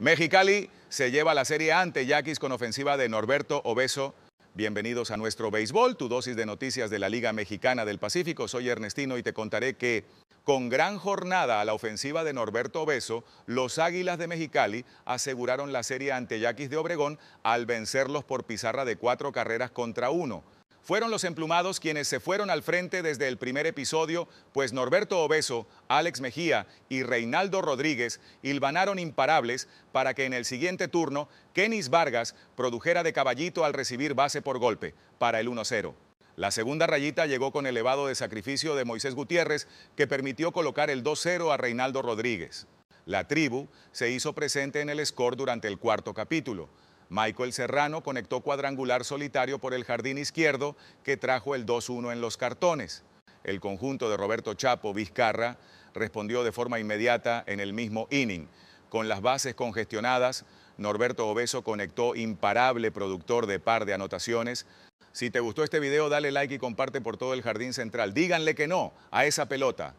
Mexicali se lleva la serie ante Yaquis con ofensiva de Norberto Obeso. Bienvenidos a nuestro béisbol, tu dosis de noticias de la Liga Mexicana del Pacífico. Soy Ernestino y te contaré que con gran jornada a la ofensiva de Norberto Obeso, los Águilas de Mexicali aseguraron la serie ante Yaquis de Obregón al vencerlos por pizarra de cuatro carreras contra uno. Fueron los emplumados quienes se fueron al frente desde el primer episodio, pues Norberto Obeso, Alex Mejía y Reinaldo Rodríguez hilvanaron imparables para que en el siguiente turno Kenis Vargas produjera de caballito al recibir base por golpe para el 1-0. La segunda rayita llegó con elevado de sacrificio de Moisés Gutiérrez, que permitió colocar el 2-0 a Reinaldo Rodríguez. La tribu se hizo presente en el score durante el cuarto capítulo. Michael Serrano conectó cuadrangular solitario por el jardín izquierdo que trajo el 2-1 en los cartones. El conjunto de Roberto Chapo Vizcarra respondió de forma inmediata en el mismo inning. Con las bases congestionadas, Norberto Obeso conectó imparable productor de par de anotaciones. Si te gustó este video, dale like y comparte por todo el jardín central. Díganle que no a esa pelota.